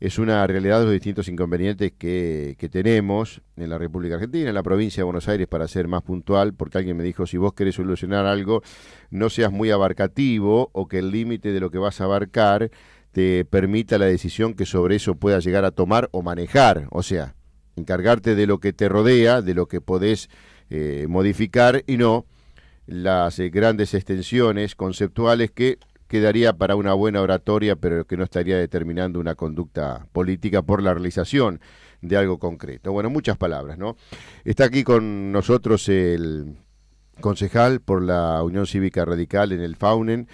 es una realidad de los distintos inconvenientes que, tenemos en la República Argentina, en la provincia de Buenos Aires, para ser más puntual, porque alguien me dijo, si vos querés solucionar algo, no seas muy abarcativo o que el límite de lo que vas a abarcar te permita la decisión que sobre eso puedas llegar a tomar o manejar, o sea, encargarte de lo que te rodea, de lo que podés eh, modificar y no las eh, grandes extensiones conceptuales que quedaría para una buena oratoria, pero que no estaría determinando una conducta política por la realización de algo concreto. Bueno, muchas palabras, ¿no? Está aquí con nosotros el concejal por la Unión Cívica Radical en el Faunen,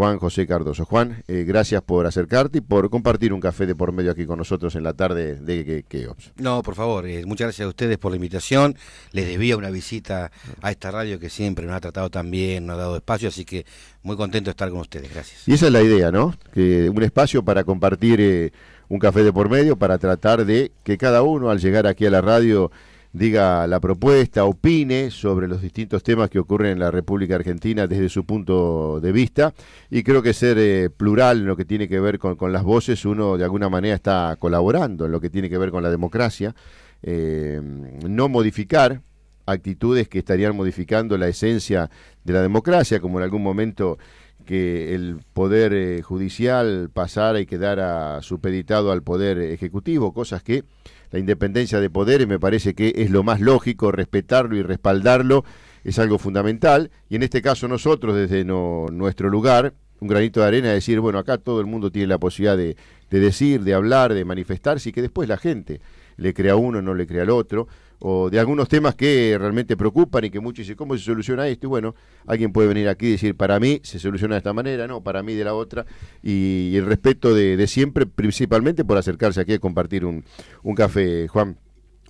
Juan José Cardoso. Juan, eh, gracias por acercarte y por compartir un café de por medio aquí con nosotros en la tarde de Keops. No, por favor, eh, muchas gracias a ustedes por la invitación. Les debía una visita a esta radio que siempre nos ha tratado tan bien, nos ha dado espacio, así que muy contento de estar con ustedes. Gracias. Y esa es la idea, ¿no? Que un espacio para compartir eh, un café de por medio, para tratar de que cada uno al llegar aquí a la radio diga la propuesta, opine sobre los distintos temas que ocurren en la República Argentina desde su punto de vista. Y creo que ser eh, plural en lo que tiene que ver con, las voces, uno de alguna manera está colaborando en lo que tiene que ver con la democracia. Eh, no modificar actitudes que estarían modificando la esencia de la democracia, como en algún momento que el poder eh, judicial pasara y quedara supeditado al poder ejecutivo, cosas que la independencia de poderes, me parece que es lo más lógico, respetarlo y respaldarlo es algo fundamental. Y en este caso nosotros, desde nuestro lugar, un granito de arena, decir, bueno, acá todo el mundo tiene la posibilidad de, de decir, de hablar, de manifestarse y que después la gente le crea a uno, no le crea al otro o de algunos temas que realmente preocupan y que muchos dicen, ¿cómo se soluciona esto? Y bueno, alguien puede venir aquí y decir, para mí se soluciona de esta manera, no, para mí de la otra, y, el respeto de, siempre, principalmente por acercarse aquí a compartir un, un café, Juan.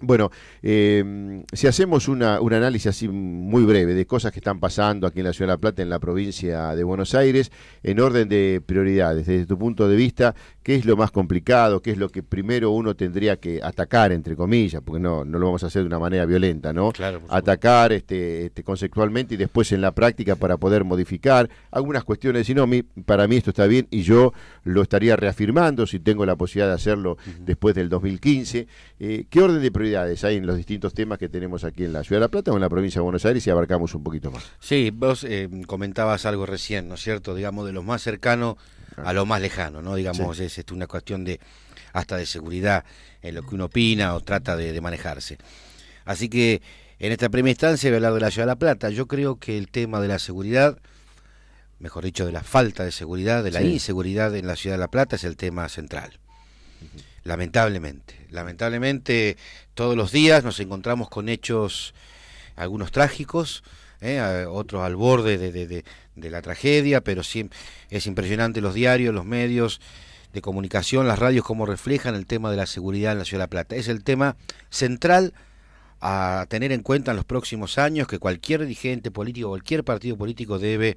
Bueno, eh, si hacemos una, un análisis así muy breve de cosas que están pasando aquí en la Ciudad de La Plata, en la provincia de Buenos Aires, en orden de prioridades, desde tu punto de vista, ¿qué es lo más complicado? ¿Qué es lo que primero uno tendría que atacar, entre comillas? Porque no, no lo vamos a hacer de una manera violenta, ¿no? Claro, atacar este, este, conceptualmente y después en la práctica para poder modificar algunas cuestiones. Si no, para mí esto está bien y yo lo estaría reafirmando si tengo la posibilidad de hacerlo después del 2015. Eh, ¿Qué orden de prioridades? hay en los distintos temas que tenemos aquí en la Ciudad de La Plata o en la provincia de Buenos Aires y abarcamos un poquito más. Sí, vos eh, comentabas algo recién, ¿no es cierto? Digamos, de lo más cercano a lo más lejano, ¿no? Digamos, es, este, una cuestión de hasta de seguridad en lo que uno opina o trata de, manejarse. Así que en esta primera instancia voy hablado de la Ciudad de La Plata. Yo creo que el tema de la seguridad, mejor dicho, de la falta de seguridad, de la inseguridad en la Ciudad de La Plata es el tema central lamentablemente. Lamentablemente todos los días nos encontramos con hechos, algunos trágicos, eh, otros al borde de, de, de, la tragedia, pero sí es impresionante los diarios, los medios de comunicación, las radios, cómo reflejan el tema de la seguridad en la Ciudad de La Plata. Es el tema central a tener en cuenta en los próximos años que cualquier dirigente político, cualquier partido político debe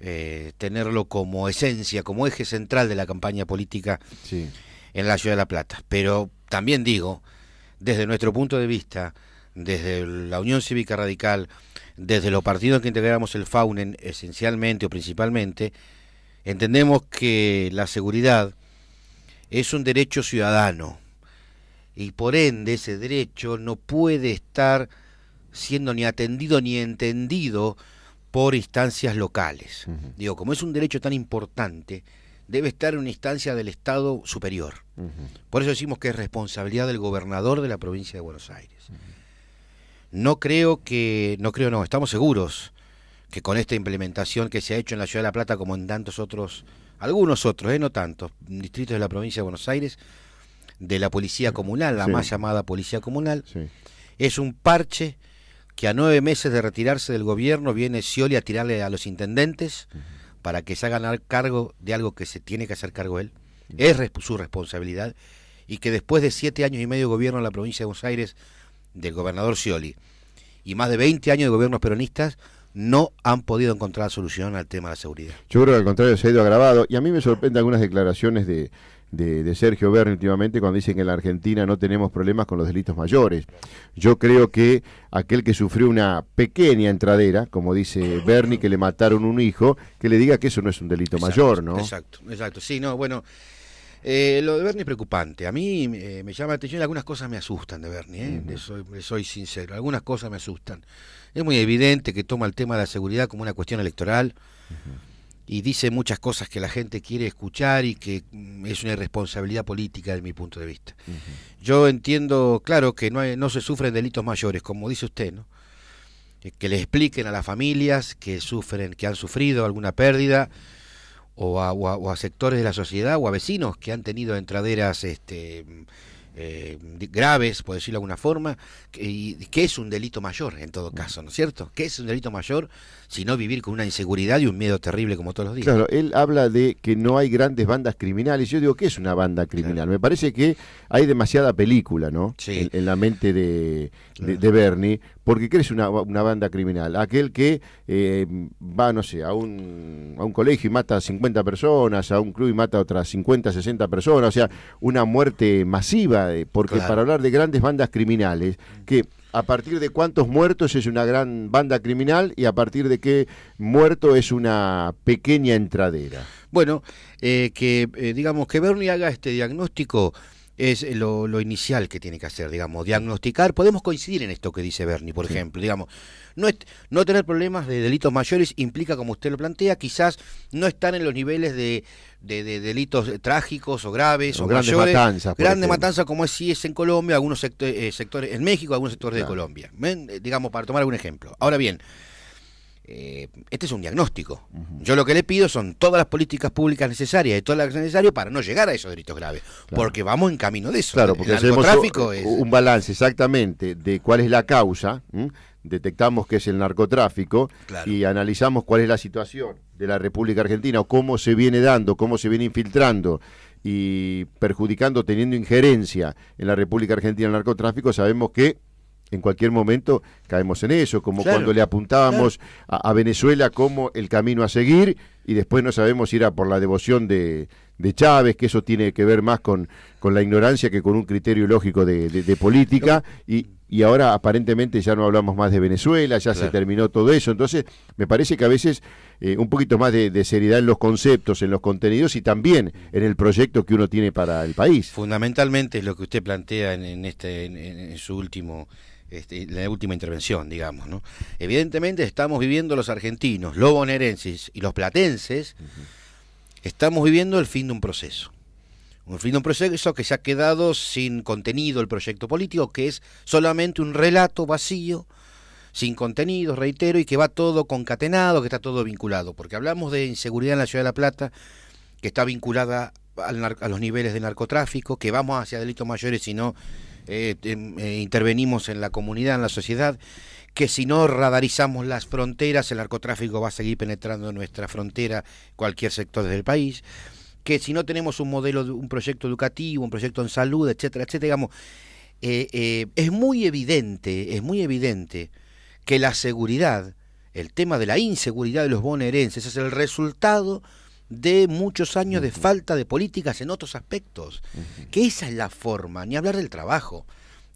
eh, tenerlo como esencia, como eje central de la campaña política en la ciudad de La Plata. Pero también digo, desde nuestro punto de vista, desde la Unión Cívica Radical, desde los partidos que integramos el FAUNEN esencialmente o principalmente, entendemos que la seguridad es un derecho ciudadano y por ende ese derecho no puede estar siendo ni atendido ni entendido por instancias locales. Digo, como es un derecho tan importante, debe estar en una instancia del Estado superior. Por eso decimos que es responsabilidad del gobernador de la provincia de Buenos Aires. No creo que, no creo, no, estamos seguros que con esta implementación que se ha hecho en la ciudad de La Plata, como en tantos otros, algunos otros, eh, no tantos, distritos de la provincia de Buenos Aires, de la policía comunal, la más llamada policía comunal, es un parche que a nueve meses de retirarse del gobierno viene Scioli a tirarle a los intendentes para que se hagan cargo de algo que se tiene que hacer cargo él. Es su responsabilidad. Y que después de siete años y medio de gobierno en la provincia de Buenos Aires del gobernador Scioli y más de 20 años de gobiernos peronistas, no han podido encontrar solución al tema de la seguridad. Yo creo que al contrario se ha ido agravado y a mí me sorprenden algunas declaraciones de, de, de, Sergio Berni últimamente cuando dicen que en la Argentina no tenemos problemas con los delitos mayores. Yo creo que aquel que sufrió una pequeña entradera, como dice Berni, que le mataron un hijo, que le diga que eso no es un delito mayor, ¿no? Exacto, exacto. Sí, no, bueno. Eh, lo de Berni es preocupante. A mí eh, me llama la atención, algunas cosas me asustan de Berni, ¿eh? soy, soy, sincero, algunas cosas me asustan. Es muy evidente que toma el tema de la seguridad como una cuestión electoral y dice muchas cosas que la gente quiere escuchar y que mm, es una irresponsabilidad política de mi punto de vista. Yo entiendo, claro, que no, no se sufren delitos mayores, como dice usted, ¿no? Eh, que le expliquen a las familias que sufren, que han sufrido alguna pérdida, o a, sectores de la sociedad, o a vecinos que han tenido entraderas este, eh, graves, por decirlo de alguna forma, y que, es un delito mayor en todo mm. caso, ¿no es cierto? Que es un delito mayor si no vivir con una inseguridad y un miedo terrible como todos los días? Claro, él habla de que no hay grandes bandas criminales. Yo digo, ¿qué es una banda criminal? Me parece que hay demasiada película, ¿no? En, la mente de, de, de Bernie, porque ¿qué es una, banda criminal? Aquel que eh, va, no sé, a un, a un colegio y mata a 50 personas, a un club y mata a otras 50, 60 personas, o sea, una muerte masiva, eh, porque para hablar de grandes bandas criminales, que a partir de cuántos muertos es una gran banda criminal y a partir de qué muerto es una pequeña entradera. Bueno, eh, que digamos que Bernie haga este diagnóstico es eh, lo, lo, inicial que tiene que hacer, digamos, diagnosticar. Podemos coincidir en esto que dice Bernie, por ejemplo, digamos, no, no tener problemas de delitos mayores implica, como usted lo plantea, quizás no estar en los niveles de, de, delitos trágicos o graves o, grandes matanzas. Grandes matanzas como es, si es en Colombia, algunos eh, sectores, en México, algunos sectores de Colombia, eh, digamos, para tomar algún ejemplo. Ahora bien, eh, este es un diagnóstico. Yo lo que le pido son todas las políticas públicas necesarias y todas las necesarias para no llegar a esos delitos graves, porque vamos en camino de eso. Claro, porque el narcotráfico hacemos un, es... un balance exactamente de cuál es la causa, detectamos que es el narcotráfico y analizamos cuál es la situación de la República Argentina o cómo se viene dando, cómo se viene infiltrando y perjudicando, teniendo injerencia en la República Argentina el narcotráfico, sabemos que en cualquier momento caemos en eso, como cuando le apuntábamos a, Venezuela como el camino a seguir y después no sabemos ir a por la devoción de, Chávez, que eso tiene que ver más con, con, la ignorancia que con un criterio lógico de, política y, ahora aparentemente ya no hablamos más de Venezuela, ya se terminó todo eso, entonces me parece que a veces eh, un poquito más de, seriedad en los conceptos, en los contenidos y también en el proyecto que uno tiene para el país. Fundamentalmente es lo que usted plantea en, en este, en su último este, la última intervención, digamos. ¿no? Evidentemente estamos viviendo los argentinos, los bonaerenses y los platenses, estamos viviendo el fin de un proceso. Un fin de un proceso que se ha quedado sin contenido el proyecto político, que es solamente un relato vacío, sin contenido, reitero, y que va todo concatenado, que está todo vinculado. Porque hablamos de inseguridad en la ciudad de La Plata, que está vinculada a los niveles de narcotráfico, que vamos hacia delitos mayores, sino no eh, eh, intervenimos en la comunidad, en la sociedad, que si no radarizamos las fronteras, el narcotráfico va a seguir penetrando en nuestra frontera, cualquier sector del país, que si no tenemos un modelo, un proyecto educativo, un proyecto en salud, etcétera, etcétera, digamos, eh, eh, es muy evidente, es muy evidente que la seguridad, el tema de la inseguridad de los bonaerenses es el resultado de muchos años de falta de políticas en otros aspectos. Que esa es la forma, ni hablar del trabajo,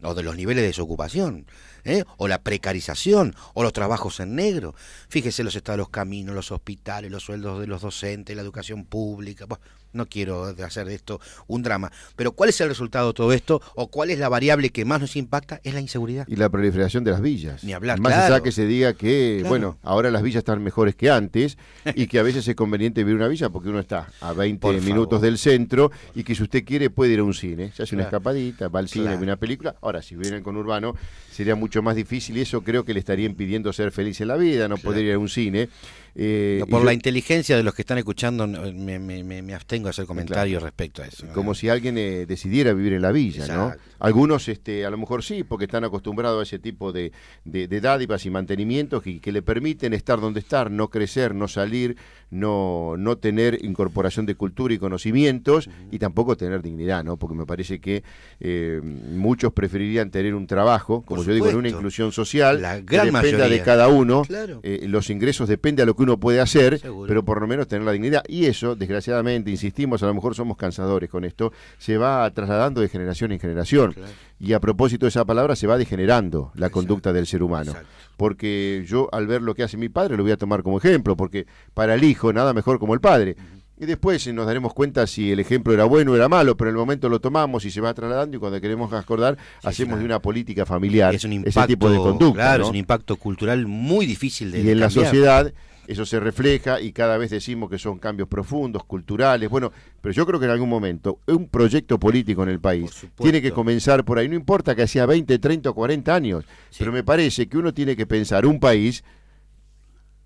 o de los niveles de desocupación, ¿eh? o la precarización, o los trabajos en negro. Fíjese los estados de los caminos, los hospitales, los sueldos de los docentes, la educación pública. No quiero hacer de esto un drama. Pero ¿cuál es el resultado de todo esto? ¿O cuál es la variable que más nos impacta? Es la inseguridad. Y la proliferación de las villas. Ni hablar, Más allá que se diga que, bueno, ahora las villas están mejores que antes y que a veces es conveniente vivir una villa porque uno está a 20 minutos del centro y que si usted quiere puede ir a un cine. Se hace una escapadita, va al cine, ve una película. Ahora, si vienen con urbano, sería mucho más difícil y eso creo que le estaría impidiendo ser feliz en la vida, no poder ir a un cine. Eh, por la inteligencia de los que están escuchando, me, abstengo a hacer comentarios respecto a eso. Como si alguien eh, decidiera vivir en la villa, ¿no? Algunos, este, a lo mejor sí, porque están acostumbrados a ese tipo de, dádivas y mantenimientos que, le permiten estar donde estar, no crecer, no salir, no, no tener incorporación de cultura y conocimientos y tampoco tener dignidad, ¿no? Porque me parece que eh, muchos preferirían tener un trabajo, como yo digo, en una inclusión social, la gran que dependa de cada uno. los ingresos depende a lo que uno puede hacer, pero por lo menos tener la dignidad. Y eso, desgraciadamente, insistimos, a lo mejor somos cansadores con esto, se va trasladando de generación en generación. Y a propósito de esa palabra, se va degenerando la conducta del ser humano. Porque yo al ver lo que hace mi padre lo voy a tomar como ejemplo, porque para el hijo nada mejor como el padre. Y después eh, nos daremos cuenta si el ejemplo era bueno o era malo, pero en el momento lo tomamos y se va trasladando y cuando queremos acordar hacemos de una política familiar es un ese tipo de conducta. es un impacto cultural muy difícil de Y en la sociedad eso se refleja y cada vez decimos que son cambios profundos, culturales, bueno, pero yo creo que en algún momento un proyecto político en el país tiene que comenzar por ahí, no importa que sea 20, 30 o 40 años, pero me parece que uno tiene que pensar un país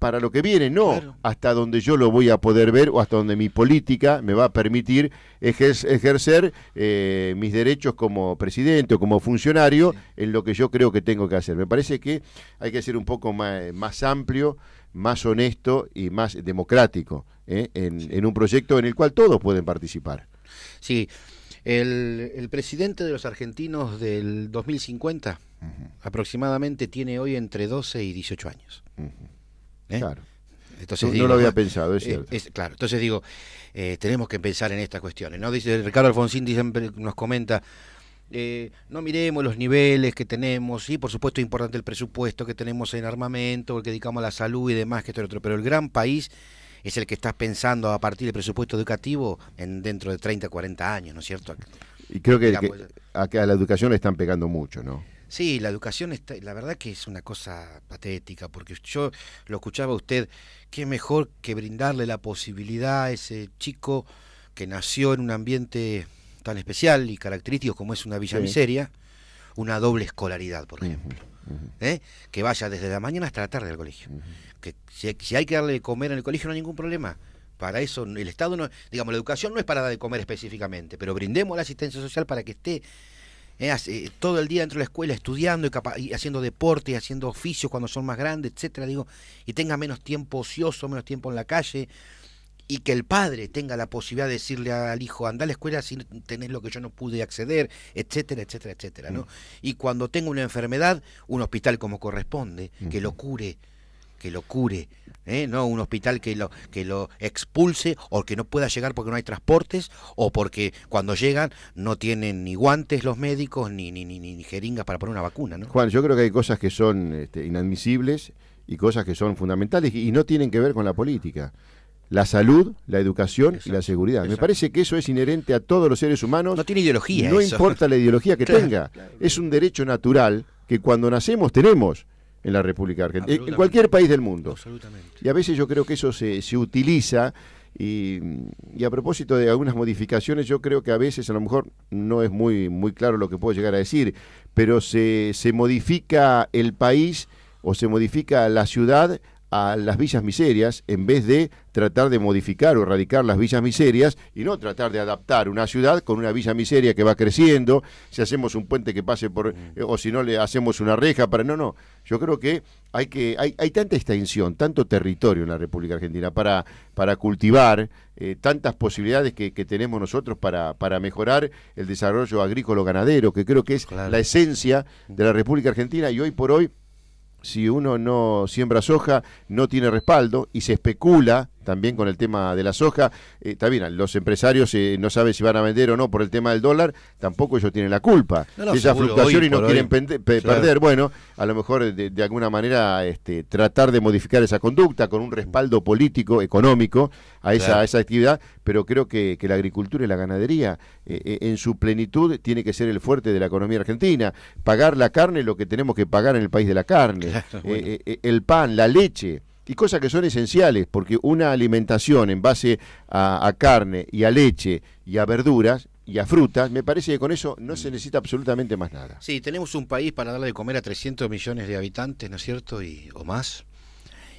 para lo que viene, no hasta donde yo lo voy a poder ver o hasta donde mi política me va a permitir ejercer eh, mis derechos como presidente o como funcionario en lo que yo creo que tengo que hacer. Me parece que hay que ser un poco más, amplio, más honesto y más democrático ¿eh? en, un proyecto en el cual todos pueden participar. Sí, el, presidente de los argentinos del 2050 aproximadamente tiene hoy entre 12 y 18 años. ¿eh? Claro. Entonces, no, lo había pensado, es eh, cierto. claro, entonces digo, eh, tenemos que pensar en estas cuestiones. ¿no? Dice, Ricardo Alfonsín nos comenta, no miremos los niveles que tenemos, Y por supuesto es importante el presupuesto que tenemos en armamento, el que dedicamos a la salud y demás, que esto otro, pero el gran país es el que estás pensando a partir del presupuesto educativo en dentro de 30, 40 años, ¿no es cierto? Y creo que, a la educación le están pegando mucho, ¿no? Sí, la educación, está, la verdad que es una cosa patética, porque yo lo escuchaba usted, qué mejor que brindarle la posibilidad a ese chico que nació en un ambiente tan especial y característico como es una villa miseria, una doble escolaridad, por ejemplo. ¿eh? Que vaya desde la mañana hasta la tarde al colegio. Que si, hay que darle comer en el colegio no hay ningún problema. Para eso el Estado no, digamos, la educación no es para dar de comer específicamente, pero brindemos la asistencia social para que esté ¿eh? Eh, todo el día dentro de la escuela estudiando y, haciendo deporte y haciendo oficios cuando son más grandes, etcétera, digo, y tenga menos tiempo ocioso, menos tiempo en la calle, y que el padre tenga la posibilidad de decirle al hijo, anda a la escuela sin tener lo que yo no pude acceder, etcétera, etcétera, etcétera, ¿no? Mm. Y cuando tenga una enfermedad, un hospital como corresponde, que lo cure, que lo cure, ¿eh? no un hospital que lo, que lo expulse o que no pueda llegar porque no hay transportes o porque cuando llegan no tienen ni guantes los médicos ni, ni, ni, ni jeringas para poner una vacuna. ¿no? Juan, yo creo que hay cosas que son este, inadmisibles y cosas que son fundamentales y no tienen que ver con la política. La salud, la educación y la seguridad. Me parece que eso es inherente a todos los seres humanos. No tiene ideología. No importa la ideología que tenga. Es un derecho natural que cuando nacemos tenemos en la República Argentina, en cualquier país del mundo. Y a veces yo creo que eso se, se utiliza y, a propósito de algunas modificaciones, yo creo que a veces a lo mejor no es muy, muy claro lo que puedo llegar a decir, pero se, se modifica el país o se modifica la ciudad a las villas miserias en vez de tratar de modificar o erradicar las villas miserias y no tratar de adaptar una ciudad con una villa miseria que va creciendo, si hacemos un puente que pase por, mm. o si no le hacemos una reja para... No, no, yo creo que hay, que, hay, hay tanta extensión, tanto territorio en la República Argentina para, para cultivar, eh, tantas posibilidades que, tenemos nosotros para, para, mejorar el desarrollo agrícola-ganadero, que creo que es la esencia de la República Argentina y hoy por hoy si uno no siembra soja, no tiene respaldo y se especula también con el tema de la soja. Eh, está bien, los empresarios eh, no saben si van a vender o no por el tema del dólar, tampoco ellos tienen la culpa. Esa fluctuación y no quieren perder. Bueno, a lo mejor de, alguna manera este, tratar de modificar esa conducta con un respaldo político, económico a esa, actividad, pero creo que, la agricultura y la ganadería eh, en su plenitud tiene que ser el fuerte de la economía argentina. Pagar la carne es lo que tenemos que pagar en el país de la carne, el pan, la leche y cosas que son esenciales, porque una alimentación en base a, carne y a leche y a verduras y a frutas, me parece que con eso no se necesita absolutamente más nada. Sí, tenemos un país para darle de comer a 300 millones de habitantes, ¿no es cierto? Y, o más.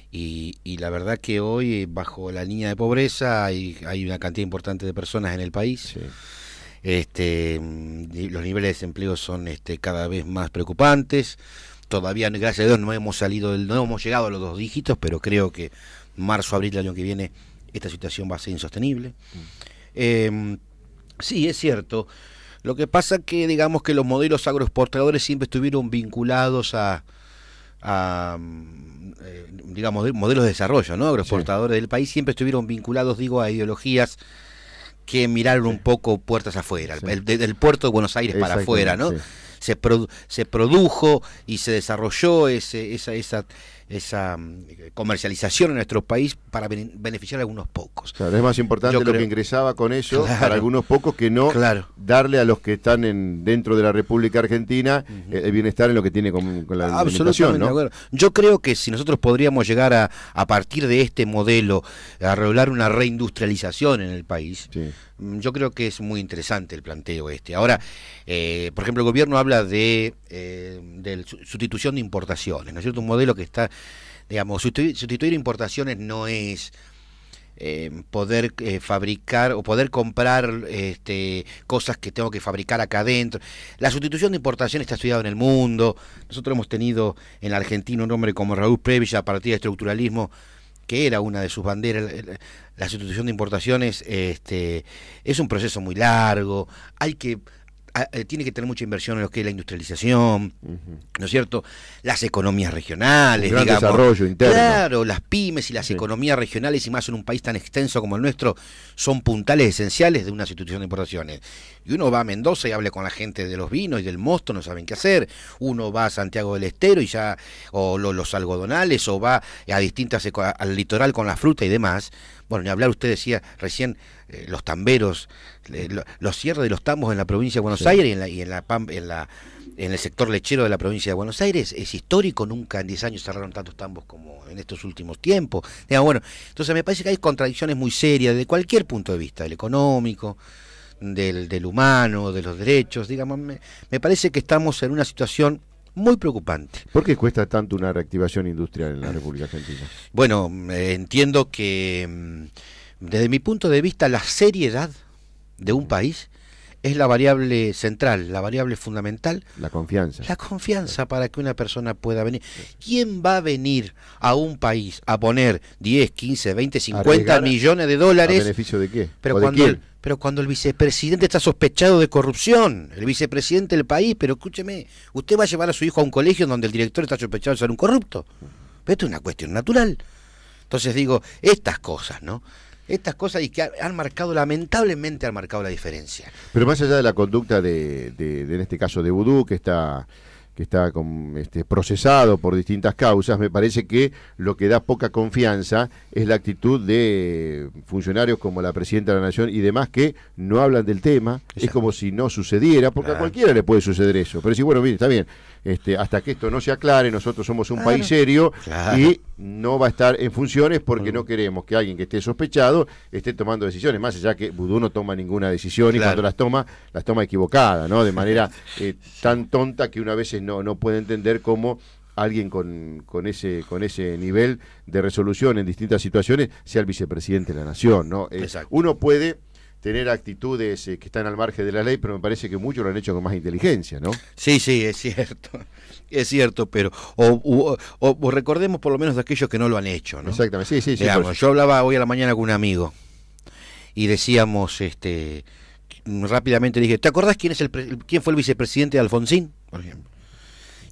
Y, la verdad que hoy, eh, bajo la línea de pobreza, hay, hay una cantidad importante de personas en el país. Este, mm, los niveles de desempleo son este, cada vez más preocupantes todavía, gracias a Dios, no hemos salido, del, no hemos llegado a los dos dígitos, pero creo que marzo, abril del año que viene esta situación va a ser insostenible. Mm. Em, sí, es cierto. Lo que pasa que digamos que los modelos agroexportadores siempre estuvieron vinculados a, mm, eh, digamos, modelos de desarrollo, ¿no? Agroexportadores del país siempre estuvieron vinculados, digo, a ideologías que miraron un poco puertas afuera, el, del puerto de Buenos Aires para afuera, ¿no? se, se produjo y se desarrolló ese, esa, esa, esa mm, eh, comercialización en nuestro país para beneficiar a algunos pocos. Claro, es más importante lo que ingresaba con eso para algunos pocos que no darle a los que están en, dentro de la República Argentina eh, el bienestar en lo que tiene con, la Absolutamente, ¿no? Yo creo que si nosotros podríamos llegar a, a partir de este modelo a regular una reindustrialización en el país, mm, yo creo que es muy interesante el planteo este. Ahora, eh, por ejemplo, el gobierno habla de, de, sustitución de importaciones, ¿no es cierto? Un modelo que está Digamos, sustituir, importaciones no es eh, poder eh, fabricar o poder comprar este, cosas que tengo que fabricar acá adentro. La sustitución de importaciones está estudiada en el mundo. Nosotros hemos tenido en la Argentina un hombre como Raúl Previsa a partir de estructuralismo que era una de sus banderas, la sustitución de importaciones, este, es un proceso muy largo, hay que eh, tiene que tener mucha inversión en lo que es la industrialización, ¿no es cierto? Las economías regionales, el desarrollo interno. Claro, las pymes y las economías regionales, y más en un país tan extenso como el nuestro, son puntales esenciales de una situación de importaciones. Y uno va a Mendoza y habla con la gente de los vinos y del mosto, no saben qué hacer. Uno va a Santiago del Estero y ya, o los algodonales, o va a distintas, al litoral con la fruta y demás. Bueno, ni hablar, usted decía recién, eh, los tamberos, los cierres de los tambos en la provincia de Buenos Aires y en la, en la, en el sector lechero de la provincia de Buenos Aires. Es histórico, nunca en 10 años cerraron tantos tambos como en estos últimos tiempos. Bueno, entonces me parece que hay contradicciones muy serias desde cualquier punto de vista, el económico, del, humano, de los derechos, digamos, me, parece que estamos en una situación muy preocupante. ¿Por qué cuesta tanto una reactivación industrial en la República Argentina? Bueno, eh, entiendo que mm, desde mi punto de vista la seriedad de un país es la variable central, la variable fundamental. La confianza. La confianza para que una persona pueda venir. ¿Quién va a venir a un país a poner 10, 15, 20, 50 millones de dólares? beneficio de qué? Pero pero cuando el vicepresidente está sospechado de corrupción, el vicepresidente del país, pero escúcheme, usted va a llevar a su hijo a un colegio donde el director está sospechado de ser un corrupto. Esto es una cuestión natural. Entonces digo, estas cosas, ¿no? Estas cosas y que han marcado, lamentablemente han marcado la diferencia. Pero más allá de la conducta de, de en este caso, de Vudú, que está que está este, procesado por distintas causas, me parece que lo que da poca confianza es la actitud de funcionarios como la Presidenta de la Nación y demás que no hablan del tema, es como si no sucediera, porque a cualquiera le puede suceder eso. Pero si, bueno, mire, está bien, este, hasta que esto no se aclare, nosotros somos un país serio y no va a estar en funciones porque no queremos que alguien que esté sospechado esté tomando decisiones, más allá que Vudú no toma ninguna decisión y cuando las toma, las toma equivocada, ¿no? De manera eh, tan tonta que una vez es no, no puede entender cómo alguien con, con, ese con ese nivel de resolución en distintas situaciones sea el vicepresidente de la nación no eh, uno puede tener actitudes eh, que están al margen de la ley pero me parece que muchos lo han hecho con más inteligencia no sí sí es cierto es cierto pero o, recordemos por lo menos de aquellos que no lo han hecho no exactamente sí sí, yo hablaba hoy a la mañana con un amigo y decíamos este rápidamente dije te acordás quién es el quién fue el vicepresidente de Alfonsín por ejemplo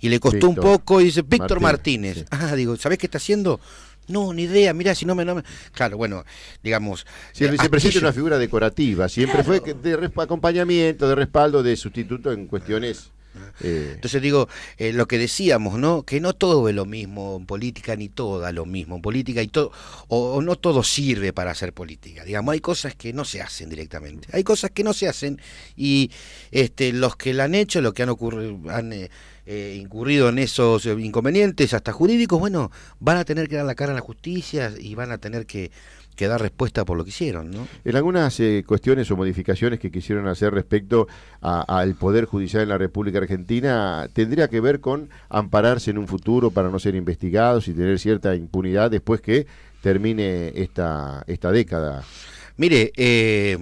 y le costó un poco y dice, Víctor Martínez. Ah, digo, sabes qué está haciendo? No, ni idea, mira si no me... No Claro, bueno, digamos... Si el eh, vicepresidente es una figura decorativa, siempre fue de acompañamiento, de respaldo, de sustituto en cuestiones... Eh. Eh. Entonces digo, eh, lo que decíamos, ¿no? Que no todo es lo mismo en política, ni toda lo mismo en política, y todo, o, no todo sirve para hacer política. Digamos, hay cosas que no se hacen directamente, hay cosas que no se hacen, y este, los que la han hecho, los que han incurrido en esos inconvenientes, hasta jurídicos, bueno, van a tener que dar la cara a la justicia y van a tener que que dar respuesta por lo que hicieron. ¿no? En algunas eh, cuestiones o modificaciones que quisieron hacer respecto al Poder Judicial en la República Argentina, tendría que ver con ampararse en un futuro para no ser investigados y tener cierta impunidad después que termine esta, esta década. Mire, eh,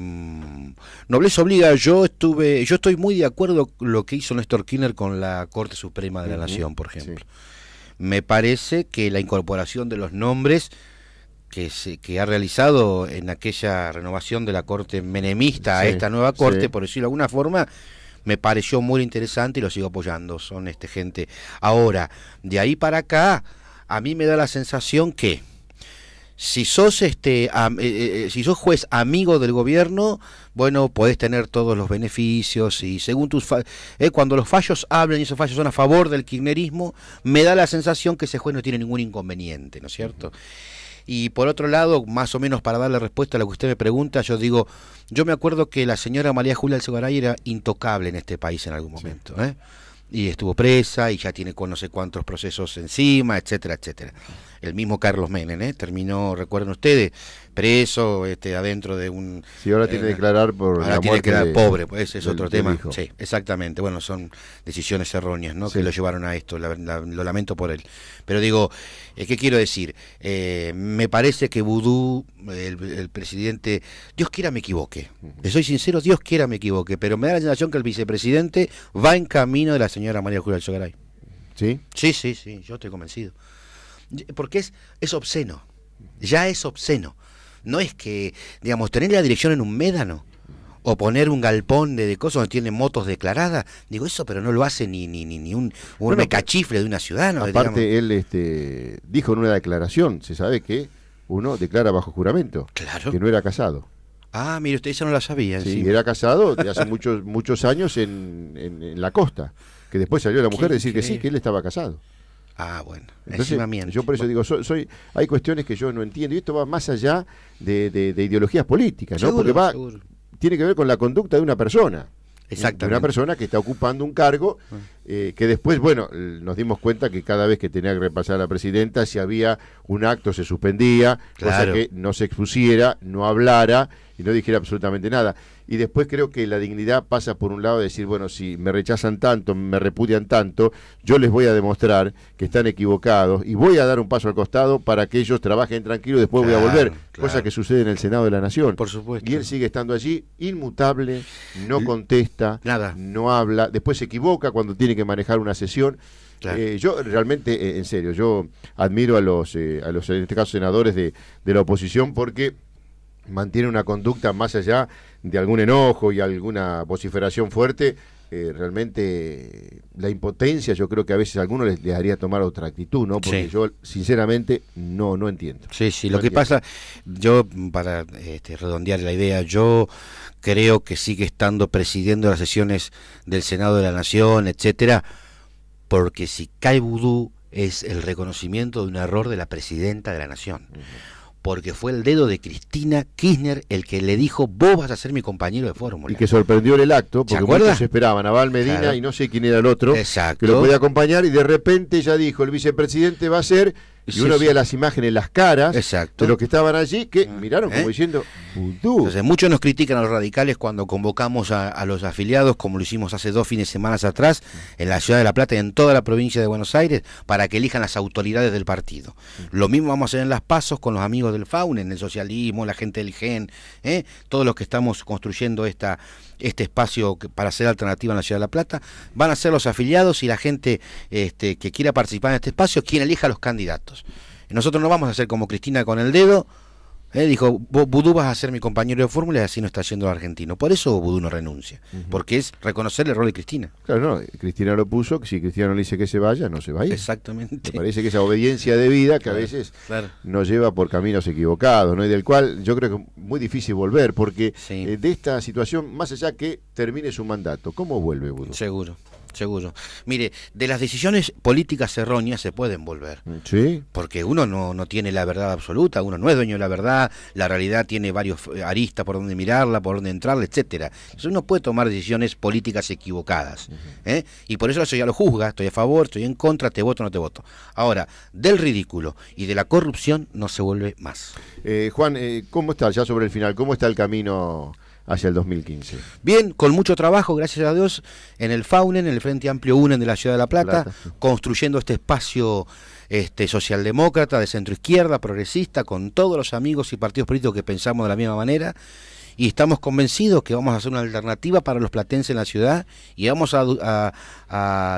Nobleza Obliga, yo estuve, yo estoy muy de acuerdo con lo que hizo Néstor Kirchner con la Corte Suprema de la Nación, por ejemplo. Me parece que la incorporación de los nombres que, ha realizado en aquella renovación de la corte menemista a esta nueva corte, por decirlo de alguna forma, me pareció muy interesante y lo sigo apoyando. Son este gente. Ahora, de ahí para acá, a mí me da la sensación que si sos este eh, eh, eh, si sos juez amigo del gobierno bueno podés tener todos los beneficios y según tus eh, cuando los fallos hablan y esos fallos son a favor del kirchnerismo me da la sensación que ese juez no tiene ningún inconveniente no es cierto y por otro lado, más o menos para darle respuesta a lo que usted me pregunta, yo digo, yo me acuerdo que la señora María Julia Alcegaray era intocable en este país en algún momento. ¿eh? y estuvo presa y ya tiene con no sé cuántos procesos encima, etcétera, etcétera. El mismo Carlos Menem, ¿eh? terminó, recuerden ustedes, preso, este, adentro de un... Si ahora tiene que eh, declarar por... la pobre, pues es otro tema. Sí, exactamente. Bueno, son decisiones erróneas, ¿no? Que lo llevaron a esto, lo lamento por él. Pero digo, eh, ¿qué quiero decir? Eh, me parece que Vudú, el, presidente, Dios quiera me equivoque. Le soy sincero, Dios quiera me equivoque, pero me da la sensación que el vicepresidente va en camino de la señora María Julia Sogaray. ¿Sí? Sí, sí, sí, yo estoy convencido. Porque es, es obsceno, ya es obsceno. No es que, digamos, tener la dirección en un médano o poner un galpón de, de cosas donde tiene motos declaradas. Digo eso, pero no lo hace ni ni ni, ni un, un bueno, de una ciudad. Aparte, él este, dijo en una declaración, se sabe que uno declara bajo juramento que no era casado. Ah, mire, usted eso no la sabía. Sí, era casado de hace muchos muchos años en, en, la costa, que después salió la mujer a decir que sí, que él estaba casado. Ah, bueno. Entonces, yo por eso digo, soy, hay cuestiones que yo no entiendo y esto va más allá de, ideologías políticas, ¿no? Porque va, tiene que ver con la conducta de una persona. Exactamente. De una persona que está ocupando un cargo eh, que después, bueno, nos dimos cuenta que cada vez que tenía que repasar a la presidenta, si había un acto se suspendía, cosa que no se expusiera, no hablara y no dijera absolutamente nada. Y después creo que la dignidad pasa por un lado de decir, bueno, si me rechazan tanto, me repudian tanto, yo les voy a demostrar que están equivocados y voy a dar un paso al costado para que ellos trabajen tranquilo y después voy a volver, cosa que sucede en el Senado de la Nación. Por supuesto. Y él sigue estando allí, inmutable, no contesta, nada. no habla, después se equivoca cuando tiene que manejar una sesión. Eh, yo realmente, eh, en serio, yo admiro a los, eh, a los, en este caso, senadores de, de la oposición porque mantiene una conducta más allá de algún enojo y alguna vociferación fuerte eh, realmente la impotencia, yo creo que a veces a algunos les, dejaría tomar otra actitud, ¿no? Porque yo, sinceramente, no, no entiendo. Sí, sí, lo que pasa, yo, para este, redondear la idea, yo creo que sigue estando presidiendo las sesiones del Senado de la Nación, etcétera, porque si cae vudú es el reconocimiento de un error de la presidenta de la Nación porque fue el dedo de Cristina Kirchner el que le dijo, vos vas a ser mi compañero de fórmula. Y que sorprendió en el acto, porque muchos esperaban a Val Medina y no sé quién era el otro, que lo podía acompañar, y de repente ya dijo, el vicepresidente va a ser y uno ve las imágenes, las caras de los que estaban allí, que ah, miraron como ¿eh? diciendo, Entonces, muchos nos critican a los radicales cuando convocamos a, los afiliados, como lo hicimos hace dos fines de semana atrás, en la ciudad de La Plata y en toda la provincia de Buenos Aires, para que elijan las autoridades del partido. Mm. Lo mismo vamos a hacer en las pasos con los amigos del FAUN, en el socialismo, la gente del GEN, ¿eh? todos los que estamos construyendo esta este espacio para hacer alternativa en la Ciudad de La Plata, van a ser los afiliados y la gente este, que quiera participar en este espacio quien elija los candidatos. Nosotros no vamos a hacer como Cristina con el dedo, eh, dijo, Vudú vas a ser mi compañero de fórmula y así no está yendo el argentino. Por eso Vudú no renuncia, porque es reconocer el rol de Cristina. Claro, no, Cristina lo puso, que si Cristina no le dice que se vaya, no se va a ir. Exactamente. Me parece que esa obediencia de vida que a veces nos lleva por caminos equivocados, ¿no? Y del cual yo creo que es muy difícil volver, porque eh, de esta situación, más allá que termine su mandato. ¿Cómo vuelve Vudú? Seguro, seguro. Mire, de las decisiones políticas erróneas se pueden volver. Mm, sí. Porque uno no, tiene la verdad absoluta, uno no es dueño de la verdad, la realidad tiene varios eh, aristas por donde mirarla, por donde entrarla, etcétera. uno puede tomar decisiones políticas equivocadas. ¿eh? Y por eso eso ya lo juzga, estoy a favor, estoy en contra, te voto, o no te voto. Ahora, del ridículo y de la corrupción no se vuelve más. Eh, Juan, eh, ¿cómo está ya sobre el final? ¿Cómo está el camino? hacia el 2015. Bien, con mucho trabajo, gracias a Dios, en el Faunen, en el Frente Amplio UNEN de la Ciudad de La Plata, construyendo este espacio este, socialdemócrata, de centroizquierda, progresista, con todos los amigos y partidos políticos que pensamos de la misma manera y estamos convencidos que vamos a hacer una alternativa para los platenses en la ciudad y vamos a,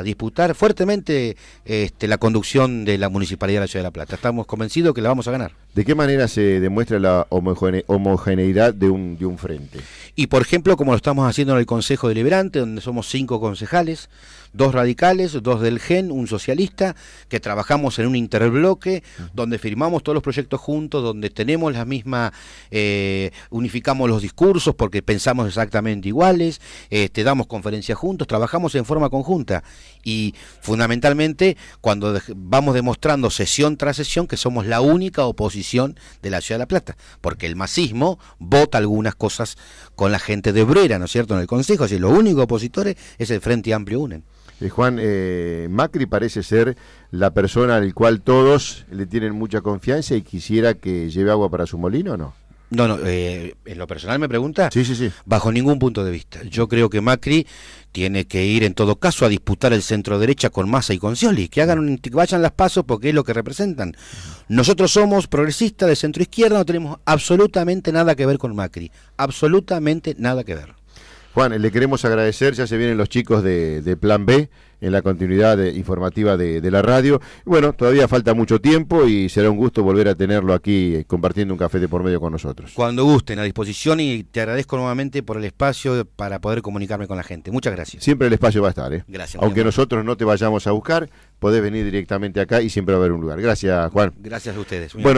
disputar fuertemente este, la conducción de la Municipalidad de la Ciudad de La Plata. Estamos convencidos que la vamos a ganar. ¿De qué manera se demuestra la homogeneidad de un, de un frente? Y por ejemplo, como lo estamos haciendo en el Consejo Deliberante, donde somos cinco concejales, dos radicales, dos del GEN, un socialista, que trabajamos en un interbloque, donde firmamos todos los proyectos juntos, donde tenemos la misma, eh, unificamos los discursos porque pensamos exactamente iguales, este, damos conferencias juntos, trabajamos en forma conjunta y fundamentalmente cuando vamos demostrando sesión tras sesión que somos la única oposición de la Ciudad de La Plata, porque el masismo vota algunas cosas con la gente de Obrera, ¿no es cierto?, en el Consejo, así los únicos opositores es el Frente Amplio UNEN. Eh, Juan, eh, Macri parece ser la persona al cual todos le tienen mucha confianza y quisiera que lleve agua para su molino, ¿o no? No, no, eh, en lo personal me pregunta. Sí, sí, sí. Bajo ningún punto de vista. Yo creo que Macri tiene que ir en todo caso a disputar el centro derecha con Massa y con Scioli, que hagan un, que vayan las pasos porque es lo que representan. Nosotros somos progresistas de centro izquierda, no tenemos absolutamente nada que ver con Macri, absolutamente nada que ver. Juan, le queremos agradecer, ya se vienen los chicos de, Plan B en la continuidad informativa de, la radio. Bueno, todavía falta mucho tiempo y será un gusto volver a tenerlo aquí eh, compartiendo un café de por medio con nosotros. Cuando gusten, a disposición y te agradezco nuevamente por el espacio para poder comunicarme con la gente. Muchas gracias. Siempre el espacio va a estar, ¿eh? Gracias. Aunque nosotros no te vayamos a buscar, podés venir directamente acá y siempre va a haber un lugar. Gracias, Juan. Gracias a ustedes. Bueno,